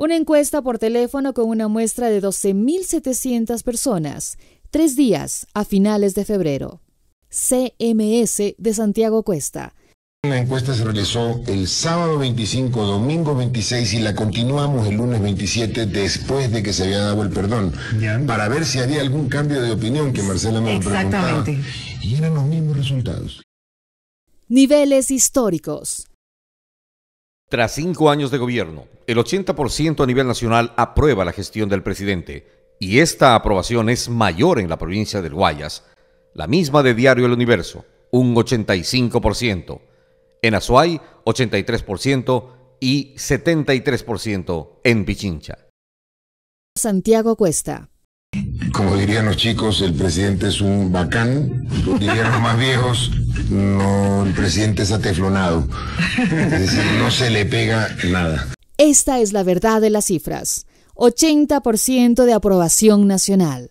Una encuesta por teléfono con una muestra de 12.700 personas, tres días a finales de febrero. CMS de Santiago Cuesta. La encuesta se realizó el sábado 25, domingo 26 y la continuamos el lunes 27 después de que se había dado el perdón para ver si había algún cambio de opinión que Marcela me Exactamente. Y eran los mismos resultados. Niveles históricos. Tras cinco años de gobierno, el 80% a nivel nacional aprueba la gestión del presidente, y esta aprobación es mayor en la provincia del Guayas, la misma de Diario El Universo, un 85%, en Azuay, 83% y 73% en Pichincha. Santiago Cuesta. Como dirían los chicos, el presidente es un bacán, dirían más viejos, no, el presidente es ateflonado. no se le pega nada. Esta es la verdad de las cifras. 80% de aprobación nacional.